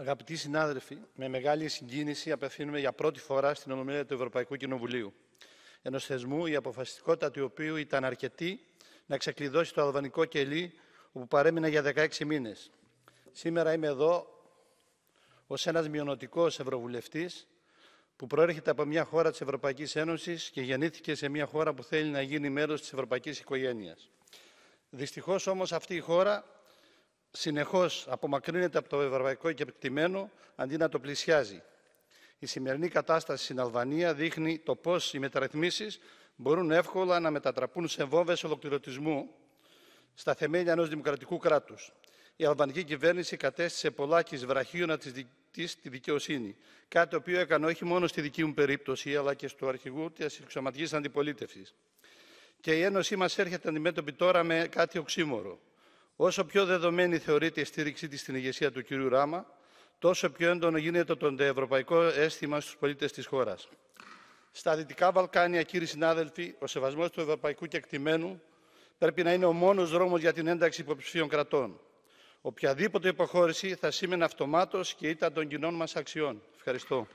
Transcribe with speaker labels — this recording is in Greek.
Speaker 1: Αγαπητοί συνάδελφοι, με μεγάλη συγκίνηση απευθύνουμε για πρώτη φορά στην Ομιλία του Ευρωπαϊκού Κοινοβουλίου. Ενός θεσμού η αποφασιστικότητα του οποίου ήταν αρκετή να ξεκλειδώσει το αλβανικό κελί όπου παρέμεινα για 16 μήνες. Σήμερα είμαι εδώ ως ένας μειονοτικός Ευρωβουλευτής που προέρχεται από μια χώρα της Ευρωπαϊκής Ένωσης και γεννήθηκε σε μια χώρα που θέλει να γίνει μέρος της Ευρωπαϊκής Οικογένειας. Δυστυχώς όμως αυτή η χώρα συνεχώς απομακρύνεται από το ευρωπαϊκό κεκτημένο αντί να το πλησιάζει. Η σημερινή κατάσταση στην Αλβανία δείχνει το πώς οι μεταρρυθμίσεις μπορούν εύκολα να μετατραπούν σε βόμβες ολοκληρωτισμού στα θεμέλια ενός δημοκρατικού κράτους. Η αλβανική κυβέρνηση κατέστησε πολλά και βραχίωνα της της τη δικαιοσύνη. Κάτι το οποίο έκανε όχι μόνο στη δική μου περίπτωση, αλλά και στο αρχηγού της εξωματικής αντιπολίτευσης. Και η Ένωσή μας έρχεται αντιμέτωπη τώρα με κάτι οξύμορο. Όσο πιο δεδομένη θεωρείται η στήριξή της στην ηγεσία του κυρίου Ράμα, τόσο πιο έντονο γίνεται το ευρωπαϊκό αίσθημα στους πολίτες της χώρας. Στα Δυτικά Βαλκάνια, κύριοι συνάδελφοι, ο σεβασμός του ευρωπαϊκού κεκτημένου πρέπει να είναι ο μόνος δρόμος για την ένταξη υποψηφίων κρατών. Οποιαδήποτε υποχώρηση θα σήμαινε αυτομάτως και ήταν των κοινών μας αξιών. Ευχαριστώ.